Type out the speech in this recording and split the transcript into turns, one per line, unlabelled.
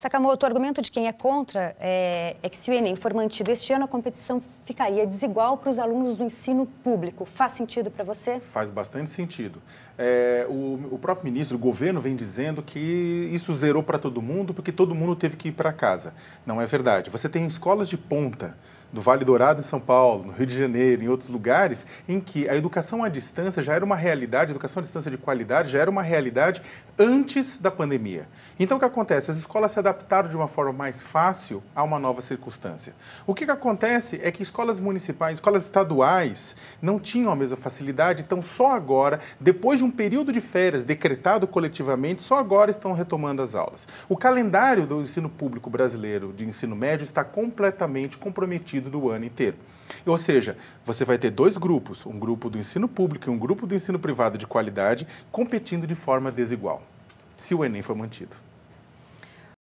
Sakamoto, o argumento de quem é contra é, é que se o Enem for mantido este ano, a competição ficaria desigual para os alunos do ensino público. Faz sentido para você?
Faz bastante sentido. É, o, o, próprio ministro, o governo, vem dizendo que isso zerou para todo mundo porque todo mundo teve que ir para casa. Não é verdade. Você tem escolas de ponta do Vale Dourado em São Paulo, no Rio de Janeiro, em outros lugares, em que a educação à distância já era uma realidade, a educação à distância de qualidade já era uma realidade antes da pandemia. Então o que acontece? As escolas se adaptaram de uma forma mais fácil a uma nova circunstância. O que, que acontece é que escolas municipais, escolas estaduais não tinham a mesma facilidade, então só agora, depois de um período de férias decretado coletivamente, só agora estão retomando as aulas. O calendário do ensino público brasileiro de ensino médio está completamente comprometido do ano inteiro. Ou seja, você vai ter dois grupos, um grupo do ensino público e um grupo do ensino privado de qualidade, competindo de forma desigual, se o Enem for mantido.